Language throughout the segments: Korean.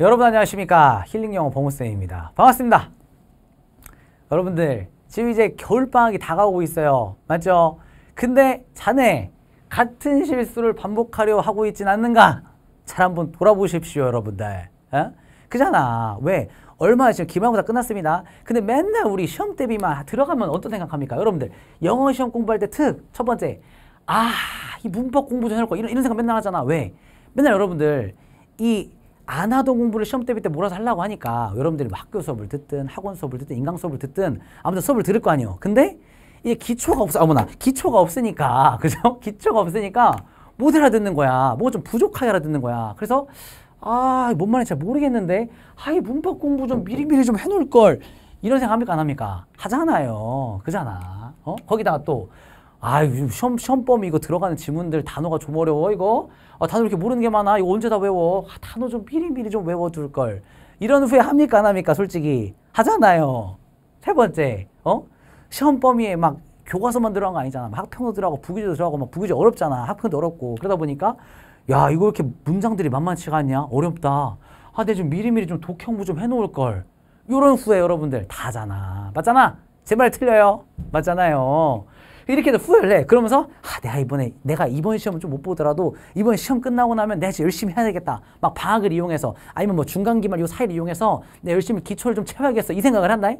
여러분 안녕하십니까 힐링영어 보무쌤입니다 반갑습니다 여러분들 지금 이제 겨울방학이 다가오고 있어요 맞죠? 근데 자네 같은 실수를 반복하려 하고 있진 않는가? 잘 한번 돌아보십시오 여러분들 에? 어? 그잖아 왜? 얼마 지금 기말고사 끝났습니다 근데 맨날 우리 시험 대비만 들어가면 어떤 생각합니까? 여러분들 영어 시험 공부할 때 특 첫 번째 아 이 문법 공부 전할 거고 이런, 이런 생각 맨날 하잖아 왜? 맨날 여러분들 이안 하던 공부를 시험 대비 때 몰아서 하려고 하니까 여러분들이 뭐 학교 수업을 듣든 학원 수업을 듣든 인강 수업을 듣든 아무튼 수업을 들을 거 아니에요. 근데 이게 기초가 없어. 어머나 기초가 없으니까 그죠? 기초가 없으니까 못 알아듣는 거야. 뭐가 좀 부족하게 알아듣는 거야. 그래서 아, 뭔 말인지 잘 모르겠는데 아이 문법 공부 좀 미리미리 좀 해놓을 걸 이런 생각합니까 안 합니까? 하잖아요. 그잖아. 어? 거기다가 또아 요즘 시험, 시험범위 이거 들어가는 지문들 단어가 좀 어려워 이거 아, 단어 이렇게 모르는 게 많아 이거 언제 다 외워 아, 단어 좀 미리미리 좀 외워둘 걸 이런 후회 합니까 안 합니까 솔직히 하잖아요 세 번째 어 시험범위에 막 교과서만 들어간 거 아니잖아 학평도 들어가고 부교재도 들어가고 막 부교재 어렵잖아 학평도 어렵고 그러다 보니까 야 이거 이렇게 문장들이 만만치가 않냐 어렵다 아 내가 좀 미리미리 좀 독형부 좀 해놓을 걸 요런 후회 여러분들 다잖아 맞잖아 제발 틀려요 맞잖아요 이렇게 해서 후회를 해. 그러면서 아, 내가 이번에 내가 이번 시험을좀 못 보더라도 이번 시험 끝나고 나면 내가 진짜 열심히 해야 되겠다. 막 방학을 이용해서 아니면 뭐 중간 기말 요 사이를 이용해서 내가 열심히 기초를 좀 채워야겠어. 이 생각을 한다.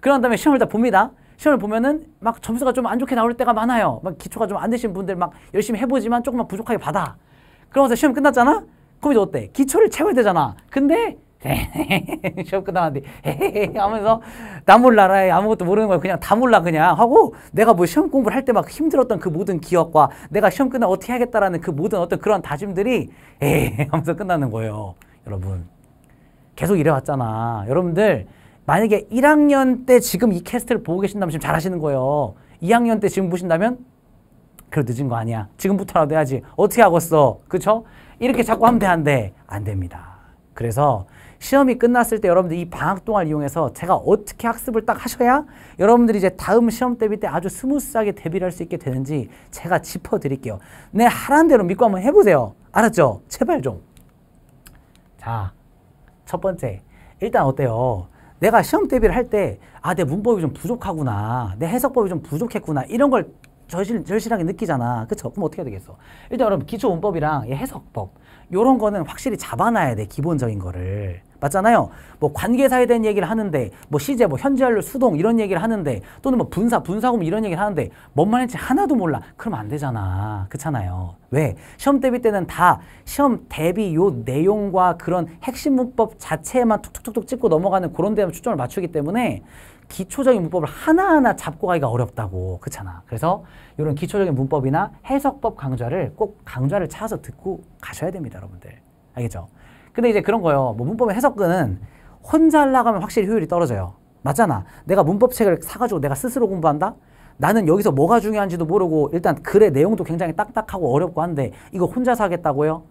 그런 다음에 시험을 다 봅니다. 시험을 보면은 막 점수가 좀 안 좋게 나올 때가 많아요. 막 기초가 좀 안 되신 분들 막 열심히 해보지만 조금만 부족하게 받아. 그러면서 시험 끝났잖아? 그럼 이제 어때? 기초를 채워야 되잖아. 근데 시험 끝나는데 하면서 나 몰라 라 아무것도 모르는 거야 그냥 다 몰라 그냥 하고 내가 뭐 시험 공부를 할 때 막 힘들었던 그 모든 기억과 내가 시험 끝나 어떻게 하겠다라는 그 모든 어떤 그런 다짐들이 에이 하면서 끝나는 거예요 여러분 계속 이래왔잖아 여러분들 만약에 1학년 때 지금 이 캐스트를 보고 계신다면 지금 잘하시는 거예요 2학년 때 지금 보신다면 그래 늦은 거 아니야 지금부터라도 해야지 어떻게 하겠어 그쵸? 이렇게 자꾸 하면 돼 안 돼? 안 됩니다 그래서 시험이 끝났을 때 여러분들 이 방학 동안 이용해서 제가 어떻게 학습을 딱 하셔야 여러분들이 이제 다음 시험 대비 때 아주 스무스하게 대비를 할 수 있게 되는지 제가 짚어드릴게요. 내하라는 네, 대로 믿고 한번 해보세요. 알았죠? 제발 좀. 자, 첫 번째. 일단 어때요? 내가 시험 대비를 할 때 아, 내 문법이 좀 부족하구나. 내 해석법이 좀 부족했구나. 이런 걸 절실, 절실하게 느끼잖아. 그쵸? 그럼 어떻게 해야 되겠어? 일단 여러분 기초 문법이랑 해석법 요런 거는 확실히 잡아놔야 돼. 기본적인 거를. 맞잖아요. 뭐 관계사에 대한 얘기를 하는데 뭐 시제 뭐 현재 완료 수동 이런 얘기를 하는데 또는 뭐 분사 분사구문 이런 얘기를 하는데 뭔 말인지 하나도 몰라. 그럼 안 되잖아. 그렇잖아요. 왜? 시험 대비 때는 다 시험 대비 요 내용과 그런 핵심 문법 자체에만 툭툭툭툭 찍고 넘어가는 그런 데만 초점을 맞추기 때문에 기초적인 문법을 하나하나 잡고 가기가 어렵다고 그렇잖아 그래서 이런 기초적인 문법이나 해석법 강좌를 꼭 강좌를 찾아서 듣고 가셔야 됩니다 여러분들 알겠죠 근데 이제 그런 거예요. 뭐 문법의 해석은 혼자 하려고 하면 확실히 효율이 떨어져요. 맞잖아. 내가 문법책을 사가지고 내가 스스로 공부한다? 나는 여기서 뭐가 중요한지도 모르고 일단 글의 내용도 굉장히 딱딱하고 어렵고 한데 이거 혼자서 하겠다고요?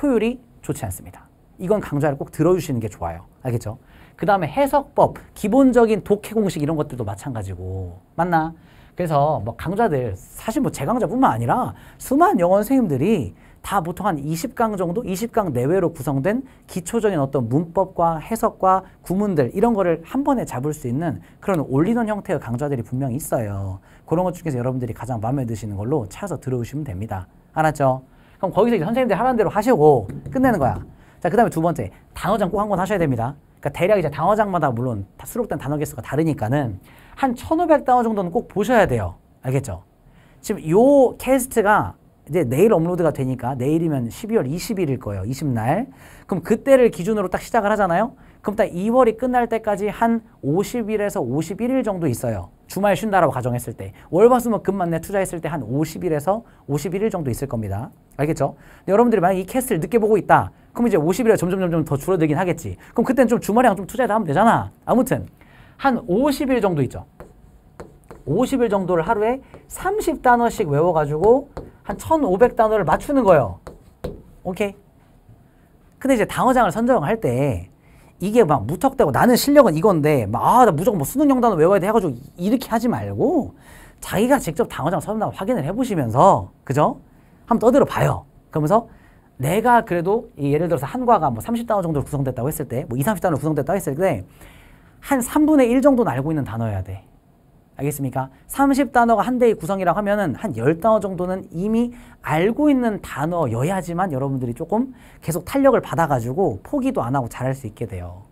효율이 좋지 않습니다. 이건 강좌를 꼭 들어주시는 게 좋아요. 알겠죠? 그 다음에 해석법, 기본적인 독해 공식 이런 것들도 마찬가지고 맞나? 그래서 뭐 강좌들 사실 뭐 제 강좌뿐만 아니라 수많은 영어 선생님들이 다 보통 한 20강 정도, 20강 내외로 구성된 기초적인 어떤 문법과 해석과 구문들 이런 거를 한 번에 잡을 수 있는 그런 올리는 형태의 강좌들이 분명히 있어요. 그런 것 중에서 여러분들이 가장 마음에 드시는 걸로 찾아서 들어오시면 됩니다. 알았죠? 그럼 거기서 이제 선생님들 하라는 대로 하시고 끝내는 거야. 자, 그 다음에 두 번째, 단어장 꼭 한권 하셔야 됩니다. 그러니까 대략 이제 단어장마다 물론 다 수록된 단어 개수가 다르니까는 한1,500 단어 정도는 꼭 보셔야 돼요. 알겠죠? 지금 요 캐스트가 이제 내일 업로드가 되니까 내일이면 12월 20일일 거예요. 20날. 그럼 그때를 기준으로 딱 시작을 하잖아요. 그럼 딱 2월이 끝날 때까지 한 50일에서 51일 정도 있어요. 주말 쉰다라고 가정했을 때. 월화수목 금만내 투자했을 때 한 50일에서 51일 정도 있을 겁니다. 알겠죠? 여러분들이 만약 이캐슬를 늦게 보고 있다. 그럼 이제 50일에 점점 점점 더 줄어들긴 하겠지. 그럼 그때는 좀 주말이랑 좀투자해도 하면 되잖아. 아무튼 한 50일 정도 있죠. 50일 정도를 하루에 30단어씩 외워가지고 한 1,500단어를 맞추는 거예요. 오케이? 근데 이제 단어장을 선정할 때 이게 막 무턱대고 나는 실력은 이건데 아나 무조건 뭐수능영 단어 외워야 돼 해가지고 이렇게 하지 말고 자기가 직접 단어장 선정 확인을 해보시면서 그죠? 한번 떠들어 봐요. 그러면서 내가 그래도 예를 들어서 한과가 뭐 30단어 정도로 구성됐다고 했을 때뭐 20, 30단어로 구성됐다고 했을 때한 3분의 1 정도는 알고 있는 단어여야 돼. 알겠습니까? 30단어가 한 대의 구성이라고 하면은 한 10단어 정도는 이미 알고 있는 단어여야지만 여러분들이 조금 계속 탄력을 받아가지고 포기도 안 하고 잘할 수 있게 돼요.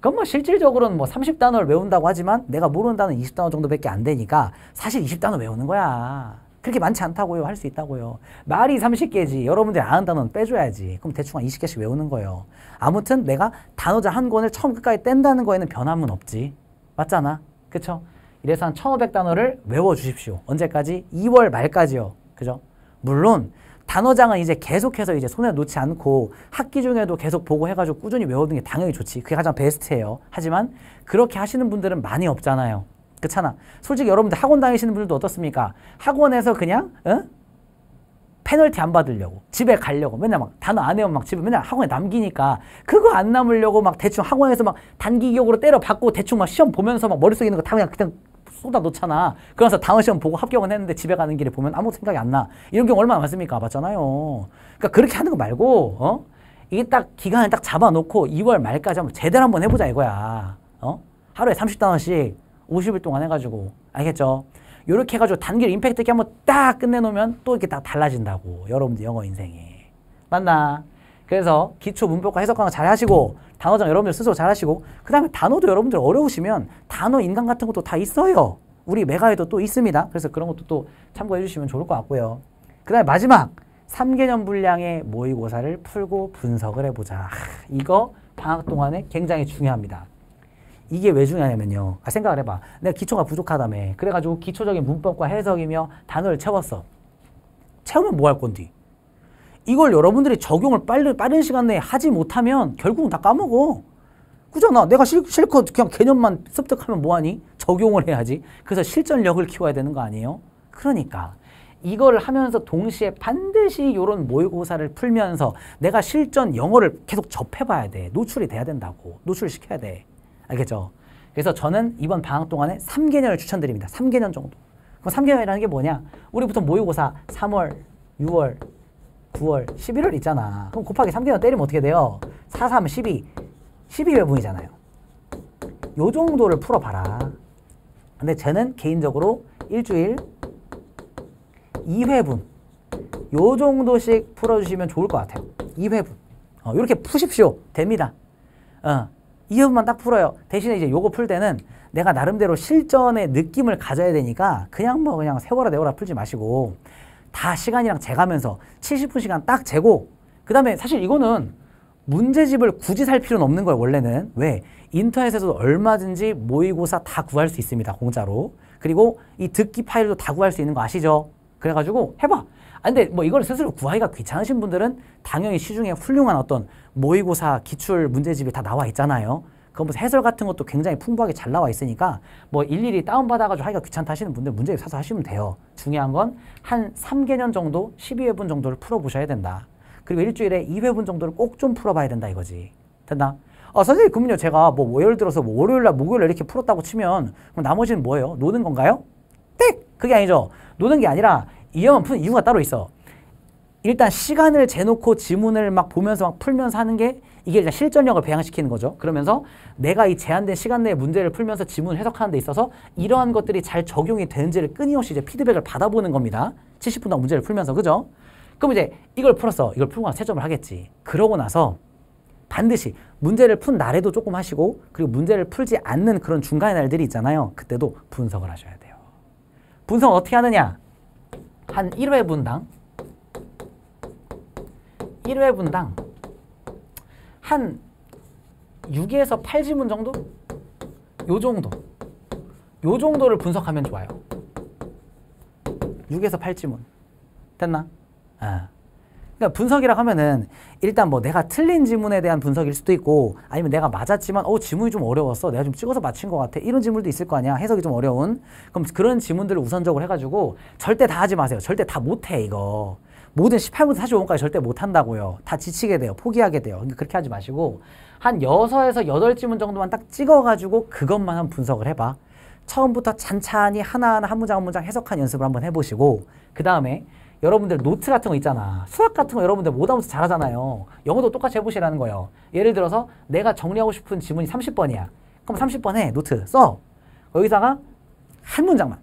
그럼 뭐 실질적으로는 뭐 30단어를 외운다고 하지만 내가 모르는 단어 20단어 정도밖에 안 되니까 사실 20단어 외우는 거야. 그렇게 많지 않다고요. 할 수 있다고요. 말이 30개지. 여러분들이 아는 단어는 빼줘야지. 그럼 대충 한 20개씩 외우는 거예요. 아무튼 내가 단어자 한 권을 처음 끝까지 뗀다는 거에는 변함은 없지. 맞잖아. 그쵸? 이래서 한 1500단어를 외워주십시오. 언제까지? 2월 말까지요. 그죠? 물론 단어장은 이제 계속해서 이제 손에 놓지 않고 학기 중에도 계속 보고 해가지고 꾸준히 외우는 게 당연히 좋지. 그게 가장 베스트예요. 하지만 그렇게 하시는 분들은 많이 없잖아요. 그렇잖아. 솔직히 여러분들 학원 다니시는 분들도 어떻습니까? 학원에서 그냥 어? 페널티 안 받으려고 집에 가려고 맨날 막 단어 안 해요 막 집에 맨날 학원에 남기니까 그거 안 남으려고 막 대충 학원에서 막 단기기억으로 때려 받고 대충 막 시험 보면서 막 머릿속에 있는 거 다 그냥 그냥 쏟아 놓잖아. 그러면서 다음 시험 보고 합격은 했는데 집에 가는 길에 보면 아무 생각이 안 나. 이런 경우 얼마나 많습니까? 맞잖아요. 그러니까 그렇게 하는 거 말고 어? 이게 딱 기간을 딱 잡아놓고 2월 말까지 한번 제대로 한번 해보자 이거야. 어? 하루에 30단원씩 50일 동안 해가지고 알겠죠? 요렇게 해가지고 단계를 임팩트 있게 한번 딱 끝내놓으면 또 이렇게 딱 달라진다고 여러분들 영어 인생이 맞나? 그래서 기초 문법과 해석 강화 잘 하시고 단어장 여러분들 스스로 잘 하시고 그 다음에 단어도 여러분들 어려우시면 단어 인강 같은 것도 다 있어요. 우리 메가에도 또 있습니다. 그래서 그런 것도 또 참고해 주시면 좋을 것 같고요. 그 다음에 마지막 3개념 분량의 모의고사를 풀고 분석을 해보자. 하, 이거 방학 동안에 굉장히 중요합니다. 이게 왜 중요하냐면요. 아, 생각을 해봐. 내가 기초가 부족하다며. 그래가지고 기초적인 문법과 해석이며 단어를 채웠어. 채우면 뭐 할 건디? 이걸 여러분들이 적용을 빨리, 빠른 시간 내에 하지 못하면 결국은 다 까먹어. 그잖아. 내가 실, 실컷 그냥 개념만 습득하면 뭐하니? 적용을 해야지. 그래서 실전력을 키워야 되는 거 아니에요? 그러니까. 이걸 하면서 동시에 반드시 이런 모의고사를 풀면서 내가 실전 영어를 계속 접해봐야 돼. 노출이 돼야 된다고. 노출시켜야 돼. 알겠죠? 그래서 저는 이번 방학 동안에 3개년을 추천드립니다. 3개년 정도. 그럼 3개년이라는 게 뭐냐? 우리 보통 모의고사 3월, 6월, 9월, 11월 있잖아. 그럼 곱하기 3개월 때리면 어떻게 돼요? 4, 3, 12. 12배분이잖아요. 요 정도를 풀어봐라. 근데 쟤는 개인적으로 일주일 2회분 요 정도씩 풀어주시면 좋을 것 같아요. 2회분 어, 이렇게 푸십시오. 됩니다. 어, 2회분만 딱 풀어요. 대신에 이제 요거 풀 때는 내가 나름대로 실전의 느낌을 가져야 되니까 그냥 뭐 그냥 세워라 내워라 풀지 마시고 다 시간이랑 재가면서 70분 시간 딱 재고 그 다음에 사실 이거는 문제집을 굳이 살 필요는 없는 거예요 원래는 왜? 인터넷에서도 얼마든지 모의고사 다 구할 수 있습니다 공짜로 그리고 이 듣기 파일도 다 구할 수 있는 거 아시죠? 그래가지고 해봐 아, 근데 뭐 이걸 스스로 구하기가 귀찮으신 분들은 당연히 시중에 훌륭한 어떤 모의고사 기출 문제집이 다 나와 있잖아요 그건 무 뭐 해설 같은 것도 굉장히 풍부하게 잘 나와 있으니까 뭐 일일이 다운받아가지고 하기가 귀찮다 하시는 분들 문제집 사서 하시면 돼요. 중요한 건 한 3개년 정도 12회분 정도를 풀어보셔야 된다. 그리고 일주일에 2회분 정도를 꼭 좀 풀어봐야 된다 이거지. 됐나? 어, 선생님, 그럼요. 제가 뭐, 뭐 예를 들어서 뭐 월요일 날, 목요일 날 이렇게 풀었다고 치면 그럼 나머지는 뭐예요? 노는 건가요? 땡! 그게 아니죠. 노는 게 아니라 이어은 푸는 이유가 따로 있어. 일단 시간을 재놓고 지문을 막 보면서 막 풀면서 하는 게 이게 이제 그러니까 실전력을 배양시키는 거죠. 그러면서 내가 이 제한된 시간 내에 문제를 풀면서 지문을 해석하는 데 있어서 이러한 것들이 잘 적용이 되는지를 끊임없이 이제 피드백을 받아보는 겁니다. 70분당 문제를 풀면서 그죠? 그럼 이제 이걸 풀었어. 이걸 풀고 나서 채점을 하겠지. 그러고 나서 반드시 문제를 푼 날에도 조금 하시고 그리고 문제를 풀지 않는 그런 중간의 날들이 있잖아요. 그때도 분석을 하셔야 돼요. 분석을 어떻게 하느냐? 한 1회분당 1회분당 한 6에서 8지문 정도? 요 정도. 요 정도를 분석하면 좋아요. 6에서 8지문. 됐나? 아. 그러니까 분석이라고 하면은 일단 뭐 내가 틀린 지문에 대한 분석일 수도 있고 아니면 내가 맞았지만 어 지문이 좀 어려웠어 내가 좀 찍어서 맞힌 것 같아 이런 지문도 있을 거 아니야 해석이 좀 어려운 그럼 그런 지문들을 우선적으로 해가지고 절대 다 하지 마세요 절대 다 못해 이거 모든 18부터 45분까지 절대 못한다고요. 다 지치게 돼요. 포기하게 돼요. 그러니까 그렇게 하지 마시고 한 6에서 8지문 정도만 딱 찍어가지고 그것만 한 분석을 해봐. 처음부터 찬찬히 하나하나 한 문장 한 문장 해석한 연습을 한번 해보시고 그 다음에 여러분들 노트 같은 거 있잖아. 수학 같은 거 여러분들 못하면서 잘하잖아요. 영어도 똑같이 해보시라는 거예요. 예를 들어서 내가 정리하고 싶은 지문이 30번이야. 그럼 30번 에 노트 써. 여기다가 한 문장만.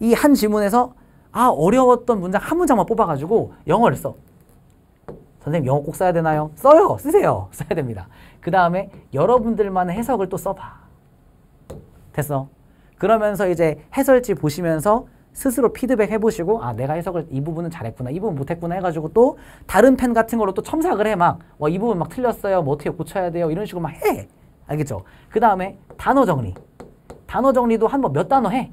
이 한 지문에서 아 어려웠던 문장 한 문장만 뽑아가지고 영어를 써. 선생님 영어 꼭 써야 되나요? 써요. 쓰세요. 써야 됩니다. 그 다음에 여러분들만의 해석을 또 써봐. 됐어. 그러면서 이제 해설지 보시면서 스스로 피드백 해보시고 아 내가 해석을 이 부분은 잘했구나 이 부분 못했구나 해가지고 또 다른 펜 같은 걸로 또 첨삭을 해 막이 뭐, 부분 막 틀렸어요 뭐 어떻게 고쳐야 돼요 이런 식으로 막해 알겠죠 그 다음에 단어 정리 단어 정리도 한 번 몇 단어 해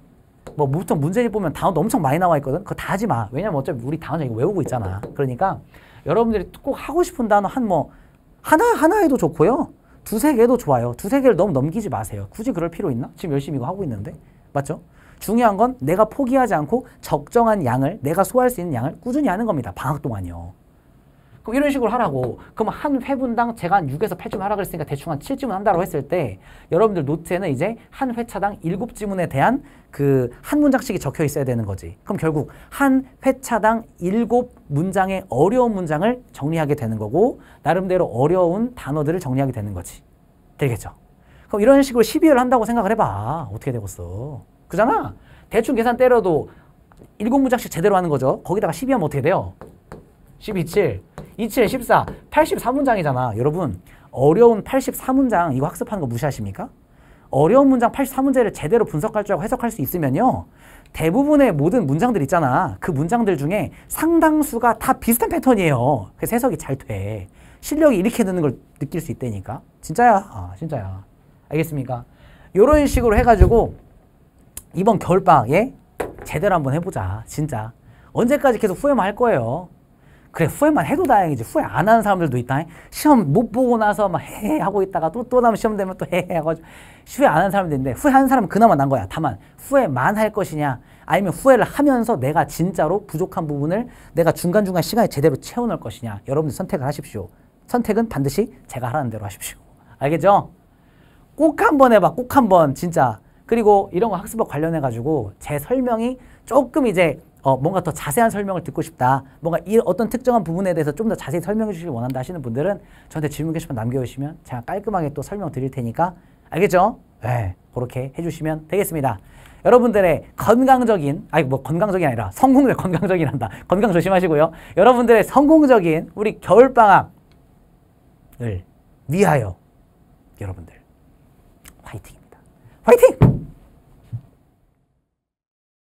뭐 보통 문제집 보면 단어도 엄청 많이 나와 있거든. 그거 다 하지 마. 왜냐면 어차피 우리 단어 이거 외우고 있잖아. 그러니까 여러분들이 꼭 하고 싶은 단어 한뭐 하나 하나 에도 좋고요. 두세 개도 좋아요. 두세 개를 너무 넘기지 마세요. 굳이 그럴 필요 있나? 지금 열심히 이거 하고 있는데. 맞죠? 중요한 건 내가 포기하지 않고 적정한 양을 내가 소화할 수 있는 양을 꾸준히 하는 겁니다. 방학 동안요. 이 그럼 이런 식으로 하라고. 그럼 한 회분당 제가 한 6에서 8쯤 하라 그랬으니까 대충 한 7쯤은 한다고 했을 때 여러분들 노트에는 이제 한 회차당 7지문에 대한 그 한 문장씩이 적혀 있어야 되는 거지. 그럼 결국 한 회차당 7문장의 어려운 문장을 정리하게 되는 거고 나름대로 어려운 단어들을 정리하게 되는 거지. 되겠죠? 그럼 이런 식으로 12회를 한다고 생각을 해봐. 어떻게 되겠어. 그잖아? 대충 계산 때려도 7문장씩 제대로 하는 거죠. 거기다가 12하면 어떻게 돼요? 12, 7, 27, 14, 8 4문장이잖아 여러분 어려운 8 4문장 이거 학습하는 거 무시하십니까? 어려운 문장 84문제를 제대로 분석할 줄 알고 해석할 수 있으면요. 대부분의 모든 문장들 있잖아. 그 문장들 중에 상당수가 다 비슷한 패턴이에요. 그래서 해석이 잘 돼. 실력이 이렇게 드는 걸 느낄 수 있다니까. 진짜야. 아, 진짜야. 알겠습니까? 이런 식으로 해가지고 이번 겨울방에 제대로 한번 해보자. 진짜. 언제까지 계속 후회만 할 거예요. 그래 후회만 해도 다행이지 후회 안 하는 사람들도 있다 시험 못 보고 나서 막 헤헤 하고 있다가 또또 또 다음 시험 되면 또 헤헤 하고 후회 안 하는 사람도 있는데 후회하는 사람은 그나마 난 거야 다만 후회만 할 것이냐 아니면 후회를 하면서 내가 진짜로 부족한 부분을 내가 중간중간 시간에 제대로 채워넣을 것이냐 여러분들 선택을 하십시오 선택은 반드시 제가 하라는 대로 하십시오 알겠죠? 꼭 한번 해봐 꼭 한번 진짜 그리고 이런 거학습과 관련해 가지고 제 설명이 조금 이제 어, 뭔가 더 자세한 설명을 듣고 싶다. 뭔가 이 어떤 특정한 부분에 대해서 좀 더 자세히 설명해 주시길 원한다 하시는 분들은 저한테 질문 게시판 남겨주시면 제가 깔끔하게 또 설명 드릴 테니까 알겠죠? 네, 그렇게 해주시면 되겠습니다. 여러분들의 건강적인, 아니 뭐 건강적이 아니라 성공적, 건강적이란다. 건강 조심하시고요. 여러분들의 성공적인 우리 겨울방학을 위하여 여러분들 화이팅입니다. 화이팅!